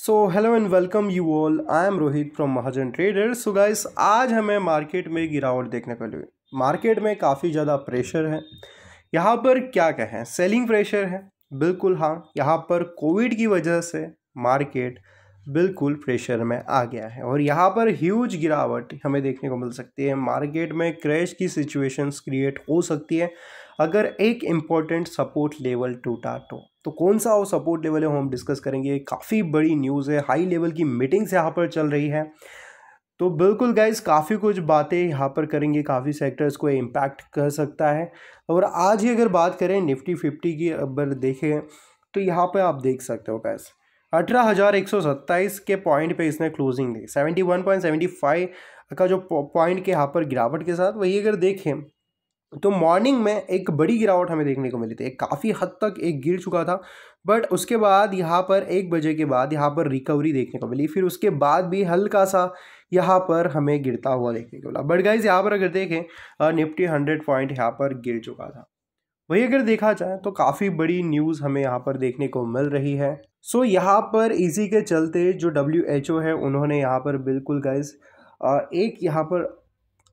so hello and welcome you all I am Rohit from Mahajan trader so guys आज हमें market में गिरावट देखने को मिली मार्केट में काफ़ी ज़्यादा प्रेशर है यहाँ पर क्या कहें सेलिंग प्रेशर है बिल्कुल हाँ यहाँ पर कोविड की वजह से मार्केट बिल्कुल प्रेशर में आ गया है और यहाँ पर ह्यूज गिरावट हमें देखने को मिल सकती है मार्केट में क्रैश की सिचुएशंस क्रिएट हो सकती है अगर एक इम्पॉर्टेंट सपोर्ट लेवल टूटा तो तो कौन सा वो सपोर्ट लेवल है वो हम डिस्कस करेंगे काफ़ी बड़ी न्यूज़ है हाई लेवल की मीटिंग्स यहाँ पर चल रही है तो बिल्कुल गाइज काफ़ी कुछ बातें यहाँ पर करेंगे काफ़ी सेक्टर्स को इम्पैक्ट कर सकता है और आज ही अगर बात करें निफ्टी फिफ्टी की अगर देखें तो यहाँ पर आप देख सकते हो गैस अठारह हज़ार एक सौ सत्ताईस के पॉइंट पे इसने क्लोजिंग दी seventy one point seventy five का जो पॉइंट के यहाँ पर गिरावट के साथ वही अगर देखें तो मॉर्निंग में एक बड़ी गिरावट हमें देखने को मिली थी एक काफ़ी हद तक एक गिर चुका था बट उसके बाद यहाँ पर एक बजे के बाद यहाँ पर रिकवरी देखने को मिली फिर उसके बाद भी हल्का सा यहाँ पर हमें गिरता हुआ देखने को मिला बट गाइज यहाँ पर अगर देखें निफ्टी हंड्रेड पॉइंट यहाँ पर गिर चुका था वही अगर देखा जाए तो काफ़ी बड़ी न्यूज़ हमें यहाँ पर देखने को मिल रही है सो so, यहाँ पर इसी के चलते जो डब्ल्यू है उन्होंने यहाँ पर बिल्कुल गाइज एक यहाँ पर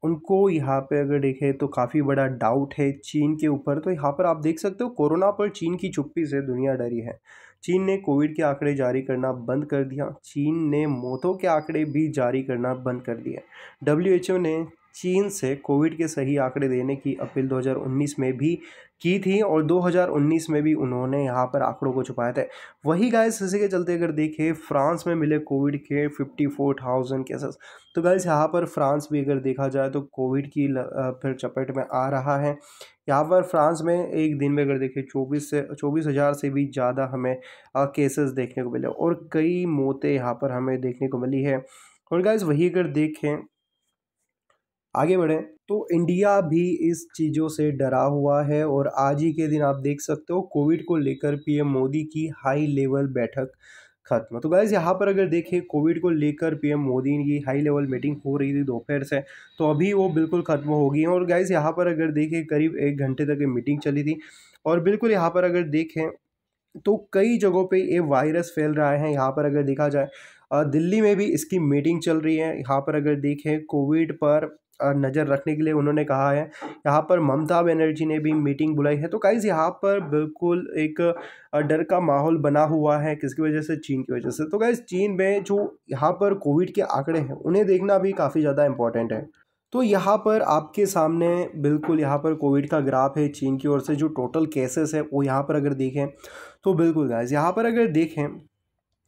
उनको यहाँ पे अगर देखें तो काफ़ी बड़ा डाउट है चीन के ऊपर तो यहाँ पर आप देख सकते हो कोरोना पर चीन की चुप्पी से दुनिया डरी है चीन ने कोविड के आंकड़े जारी करना बंद कर दिया चीन ने मौतों के आंकड़े भी जारी करना बंद कर दिए डब्ल्यू ने चीन से कोविड के सही आंकड़े देने की अपील 2019 में भी की थी और 2019 में भी उन्होंने यहाँ पर आंकड़ों को छुपाए थे वही गाइस इसी के चलते अगर देखें फ्रांस में मिले कोविड के 54,000 केसेस तो गाइस यहाँ पर फ्रांस भी अगर देखा जाए तो कोविड की फिर चपेट में आ रहा है यहाँ पर फ्रांस में एक दिन में अगर देखें चौबीस से चौबीस हज़ार से भी ज़्यादा हमें केसेस देखने को मिले और कई मौतें यहाँ पर हमें देखने को मिली है और गाइज वही अगर देखें आगे बढ़ें तो इंडिया भी इस चीज़ों से डरा हुआ है और आज ही के दिन आप देख सकते हो कोविड को लेकर पीएम मोदी की हाई लेवल बैठक खत्म तो गाइज़ यहाँ पर अगर देखें कोविड को लेकर पीएम मोदी की हाई लेवल मीटिंग हो रही थी दोपहर से तो अभी वो बिल्कुल ख़त्म हो गई है और गाइज़ यहाँ पर अगर देखें करीब एक घंटे तक ये मीटिंग चली थी और बिल्कुल यहाँ पर अगर देखें तो कई जगहों पे ये वायरस फैल रहा है यहाँ पर अगर देखा जाए दिल्ली में भी इसकी मीटिंग चल रही है यहाँ पर अगर देखें कोविड पर नज़र रखने के लिए उन्होंने कहा है यहाँ पर ममता बनर्जी ने भी मीटिंग बुलाई है तो काइज यहाँ पर बिल्कुल एक डर का माहौल बना हुआ है किसकी वजह से चीन की वजह से तो काइज चीन में जो यहाँ पर कोविड के आंकड़े हैं उन्हें देखना भी काफ़ी ज़्यादा इम्पॉर्टेंट है तो यहाँ पर आपके सामने बिल्कुल यहाँ पर कोविड का ग्राफ है चीन की ओर से जो टोटल केसेस है वो यहाँ पर अगर देखें तो बिल्कुल गाइज यहाँ पर अगर देखें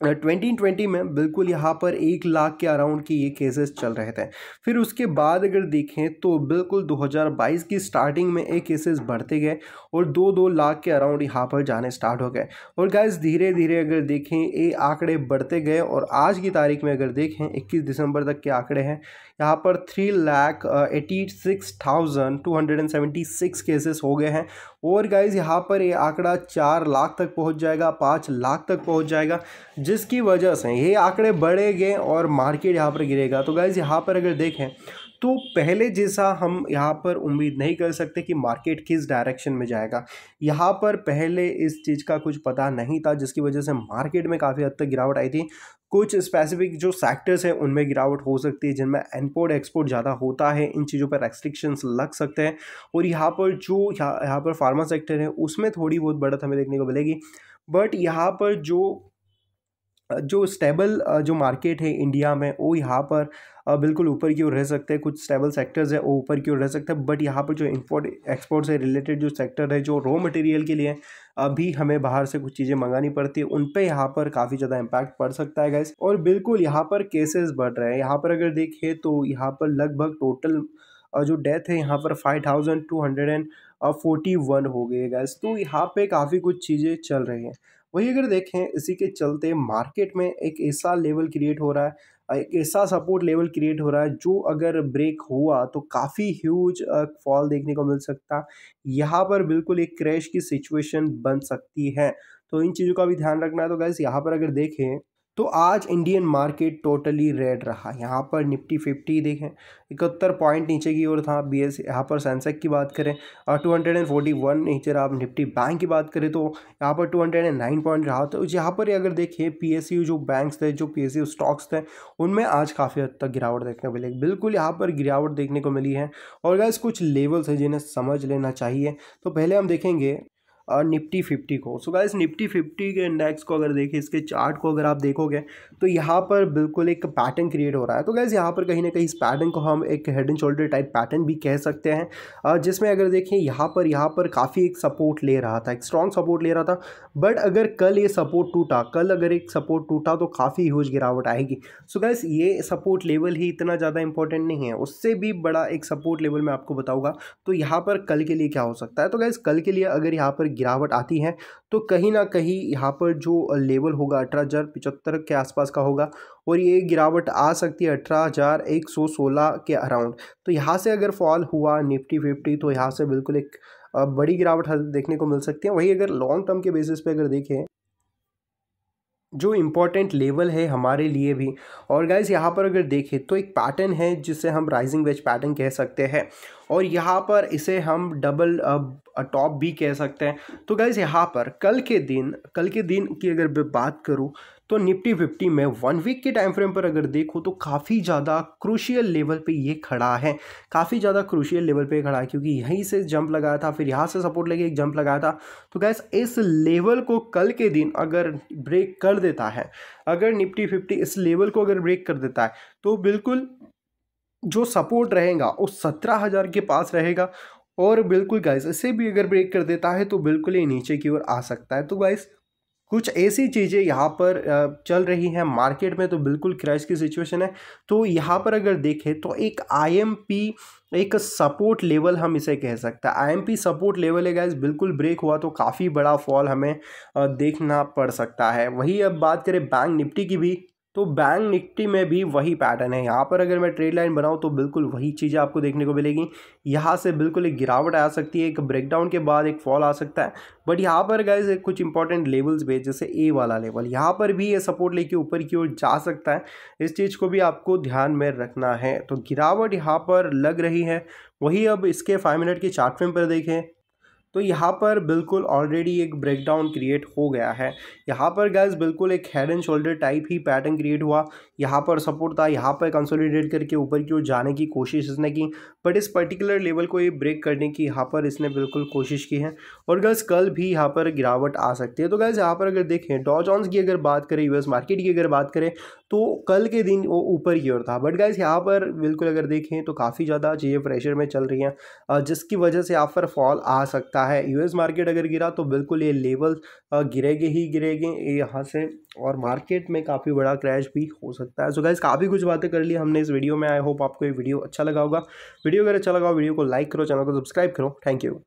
2020 ट्वेंटी में बिल्कुल यहाँ पर एक लाख के अराउंड की ये केसेस चल रहे थे फिर उसके बाद अगर देखें तो बिल्कुल 2022 की स्टार्टिंग में ये केसेस बढ़ते गए और दो दो लाख के अराउंड यहाँ पर जाने स्टार्ट हो गए और गैस धीरे धीरे अगर देखें ये आंकड़े बढ़ते गए और आज की तारीख में अगर देखें इक्कीस दिसंबर तक के आंकड़े हैं यहाँ पर three lakh eighty six thousand two hundred and seventy six cases हो गए हैं और गाइज यहाँ पर ये आंकड़ा चार लाख तक पहुँच जाएगा पाँच लाख तक पहुँच जाएगा जिसकी वजह से ये आंकड़े बढ़ेंगे और मार्केट यहाँ पर गिरेगा तो गाइज़ यहाँ पर अगर देखें तो पहले जैसा हम यहाँ पर उम्मीद नहीं कर सकते कि मार्केट किस डायरेक्शन में जाएगा यहाँ पर पहले इस चीज़ का कुछ पता नहीं था जिसकी वजह से मार्केट में काफ़ी हद तक गिरावट आई थी कुछ स्पेसिफिक जो सेक्टर्स हैं उनमें गिरावट हो सकती है जिनमें इम्पोर्ट एक्सपोर्ट ज़्यादा होता है इन चीज़ों पर रेस्ट्रिक्शंस लग सकते हैं और यहाँ पर जो यहाँ यहाँ पर फार्मा सेक्टर है उसमें थोड़ी बहुत बढ़त हमें देखने को मिलेगी बट यहाँ पर जो जो स्टेबल जो मार्केट है इंडिया में वो यहाँ पर बिल्कुल ऊपर की ओर रह सकते हैं कुछ स्टेबल सेक्टर्स है वो ऊपर की ओर रह सकते हैं बट यहाँ पर जो इम्पोर्ट एक्सपोर्ट से रिलेटेड जो सेक्टर है जो रॉ मटेरियल के लिए अभी हमें बाहर से कुछ चीज़ें मंगानी पड़ती है उन पर यहाँ पर काफ़ी ज़्यादा इम्पैक्ट पड़ सकता है गैस और बिल्कुल यहाँ पर केसेस बढ़ रहे हैं यहाँ पर अगर देखें तो यहाँ पर लगभग टोटल जो डेथ है यहाँ पर five thousand two hundred and forty one हो गए गैस तो यहाँ पे काफ़ी कुछ चीज़ें चल रही हैं वही अगर देखें इसी के चलते मार्केट में एक ऐसा लेवल क्रिएट हो रहा है एक ऐसा सपोर्ट लेवल क्रिएट हो रहा है जो अगर ब्रेक हुआ तो काफ़ी ह्यूज फॉल देखने को मिल सकता यहाँ पर बिल्कुल एक क्रैश की सिचुएशन बन सकती है तो इन चीज़ों का भी ध्यान रखना है तो गैस यहाँ पर अगर देखें तो आज इंडियन मार्केट टोटली रेड रहा यहाँ पर निफ्टी फिफ्टी देखें इकहत्तर पॉइंट नीचे की ओर था बी एस यहाँ पर सेंसेक की बात करें और two hundred and forty one नीचे आप निफ्टी बैंक की बात करें तो यहाँ पर two hundred and nine point रहा तो यहाँ पर अगर देखिए पी एस यू जो बैंक्स थे जो पी एस यू स्टॉक्स थे उनमें आज काफ़ी हद तक गिरावट देखने को मिली बिल्कुल यहाँ पर गिरावट देखने को मिली है और गैस कुछ लेवल्स हैं जिन्हें समझ लेना चाहिए तो पहले हम देखेंगे और निफ्टी फिफ्टी को सो गाइस निफ्टी फिफ्टी के इंडेक्स को अगर देखें इसके चार्ट को अगर आप देखोगे तो यहाँ पर बिल्कुल एक पैटर्न क्रिएट हो रहा है तो गाइस यहाँ पर कहीं ना कहीं इस पैटर्न को हम एक head and shoulder type pattern भी कह सकते हैं जिसमें अगर देखें यहाँ पर यहाँ पर काफ़ी एक सपोर्ट ले रहा था एक स्ट्रॉन्ग सपोर्ट ले रहा था बट अगर कल ये सपोर्ट टूटा कल अगर एक सपोर्ट टूटा तो काफ़ी ह्यूज गिरावट आएगी सो गाइस गैस ये सपोर्ट लेवल ही इतना ज़्यादा इंपॉर्टेंट नहीं है उससे भी बड़ा एक सपोर्ट लेवल मैं आपको बताऊँगा तो यहाँ पर कल के लिए क्या हो सकता है तो गैस कल के लिए अगर यहाँ पर गिरावट आती है तो कहीं ना कहीं यहाँ पर जो लेवल होगा अठारह हज़ार पिचहत्तर के आसपास का होगा और ये गिरावट आ सकती है अठारह हज़ार एक सौ सोलह के अराउंड तो यहाँ से अगर फॉल हुआ निफ्टी फिफ्टी तो यहाँ से बिल्कुल एक बड़ी गिरावट देखने को मिल सकती है वही अगर लॉन्ग टर्म के बेसिस पे अगर देखें जो इम्पॉर्टेंट लेवल है हमारे लिए भी और गाइज यहाँ पर अगर देखें तो एक पैटर्न है जिसे हम राइजिंग वेज पैटर्न कह सकते हैं और यहाँ पर इसे हम डबल टॉप भी कह सकते हैं तो गाइज़ यहाँ पर कल के दिन कल के दिन की अगर मैं बात करूँ तो निफ्टी फिफ्टी में वन वीक के टाइम फ्रेम पर अगर देखो तो काफ़ी ज़्यादा क्रूशियल लेवल पे ये खड़ा है काफ़ी ज़्यादा क्रूशियल लेवल पे खड़ा है क्योंकि यहीं से जंप लगाया था फिर यहाँ से सपोर्ट लेके एक जंप लगाया था तो गैस इस लेवल को कल के दिन अगर ब्रेक कर देता है अगर निफ्टी फिफ्टी इस लेवल को अगर ब्रेक कर देता है तो बिल्कुल जो सपोर्ट रहेगा वो सत्रह हज़ार के पास रहेगा और बिल्कुल गाइस इसे भी अगर ब्रेक कर देता है तो बिल्कुल ही नीचे की ओर आ सकता है तो गाइस कुछ ऐसी चीज़ें यहाँ पर चल रही हैं मार्केट में तो बिल्कुल क्रैश की सिचुएशन है तो यहाँ पर अगर देखें तो एक आईएमपी एक सपोर्ट लेवल हम इसे कह सकते हैं आईएमपी सपोर्ट लेवल है गाइज बिल्कुल ब्रेक हुआ तो काफ़ी बड़ा फॉल हमें देखना पड़ सकता है वही अब बात करें बैंक निफ्टी की भी तो बैंक निफ्टी में भी वही पैटर्न है यहाँ पर अगर मैं ट्रेड लाइन बनाऊँ तो बिल्कुल वही चीज़ें आपको देखने को मिलेगी यहाँ से बिल्कुल एक गिरावट आ सकती है एक ब्रेकडाउन के बाद एक फॉल आ सकता है बट यहाँ पर गाइज कुछ इंपॉर्टेंट लेवल्स भी जैसे ए वाला लेवल यहाँ पर भी ये सपोर्ट लेके ऊपर की ओर जा सकता है इस चीज़ को भी आपको ध्यान में रखना है तो गिरावट यहाँ पर लग रही है वही अब इसके फाइव मिनट के चार्ट फ्रेम पर देखें तो यहाँ पर बिल्कुल ऑलरेडी एक ब्रेकडाउन क्रिएट हो गया है यहाँ पर गैस बिल्कुल एक हेड एंड शोल्डर टाइप ही पैटर्न क्रिएट हुआ यहाँ पर सपोर्ट था यहाँ पर कंसोलिडेट करके ऊपर की ओर जाने की कोशिश इसने की बट इस पर्टिकुलर लेवल को ये ब्रेक करने की यहाँ पर इसने बिल्कुल कोशिश की है और गैस कल भी यहाँ पर गिरावट आ सकती है तो गैस यहाँ पर अगर देखें डॉजॉन्स की अगर बात करें यूएस मार्केट की अगर बात करें तो कल के दिन वो ऊपर की ओर था बट गाइज यहाँ पर बिल्कुल अगर देखें तो काफ़ी ज़्यादा चीज़ें प्रेशर में चल रही हैं जिसकी वजह से यहाँ पर फॉल आ सकता है गिरा है यूएस मार्केट अगर गिरा तो बिल्कुल ये लेवल गिरेगे ही गिरेगे यहाँ से और मार्केट में काफ़ी बड़ा क्रैश भी हो सकता है सो गाइज काफ़ी कुछ बातें कर ली हमने इस वीडियो में आई होप आपको ये वीडियो अच्छा लगा होगा वीडियो अगर अच्छा लगा वीडियो को लाइक करो चैनल को सब्सक्राइब करो थैंक यू